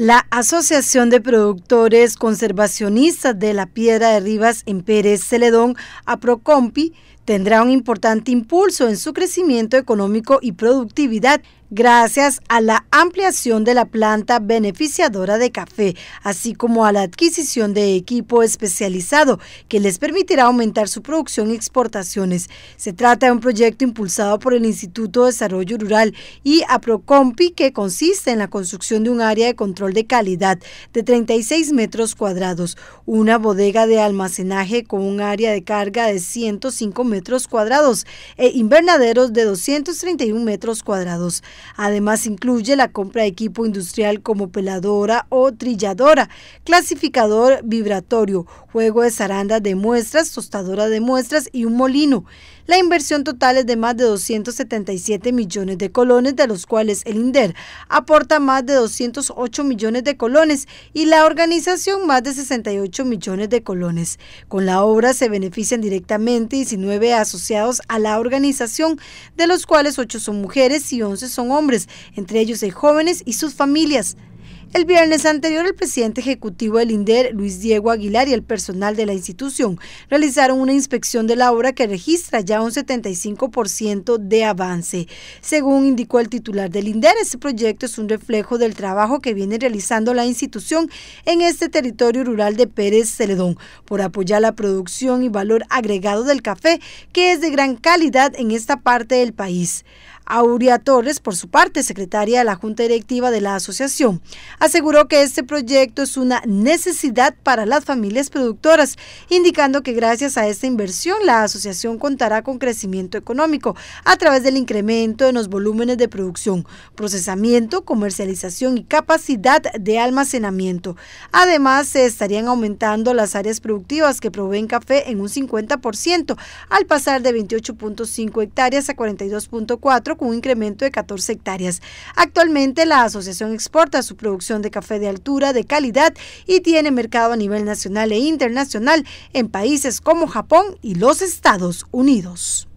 La Asociación de Productores Conservacionistas de la Piedra de Rivas en Pérez Celedón, APROCOMPI, tendrá un importante impulso en su crecimiento económico y productividad gracias a la ampliación de la planta beneficiadora de café, así como a la adquisición de equipo especializado que les permitirá aumentar su producción y exportaciones. Se trata de un proyecto impulsado por el Instituto de Desarrollo Rural y APROCOMPI que consiste en la construcción de un área de control de calidad de 36 metros cuadrados, una bodega de almacenaje con un área de carga de 105 metros cuadrados e invernaderos de 231 metros cuadrados. Además incluye la compra de equipo industrial como peladora o trilladora, clasificador vibratorio, juego de zarandas de muestras, tostadora de muestras y un molino. La inversión total es de más de 277 millones de colones, de los cuales el INDER aporta más de 208 millones de colones y la organización más de 68 millones de colones. Con la obra se benefician directamente 19 asociados a la organización, de los cuales 8 son mujeres y 11 son hombres, entre ellos hay jóvenes y sus familias. El viernes anterior, el presidente ejecutivo del INDER, Luis Diego Aguilar, y el personal de la institución realizaron una inspección de la obra que registra ya un 75% de avance. Según indicó el titular del INDER, este proyecto es un reflejo del trabajo que viene realizando la institución en este territorio rural de Pérez Celedón por apoyar la producción y valor agregado del café, que es de gran calidad en esta parte del país. Aurea Torres, por su parte, secretaria de la Junta Directiva de la Asociación, aseguró que este proyecto es una necesidad para las familias productoras, indicando que gracias a esta inversión la asociación contará con crecimiento económico a través del incremento en los volúmenes de producción, procesamiento, comercialización y capacidad de almacenamiento. Además, se estarían aumentando las áreas productivas que proveen café en un 50%, al pasar de 28.5 hectáreas a 42.4 con un incremento de 14 hectáreas. Actualmente la asociación exporta su producción de café de altura, de calidad y tiene mercado a nivel nacional e internacional en países como Japón y los Estados Unidos.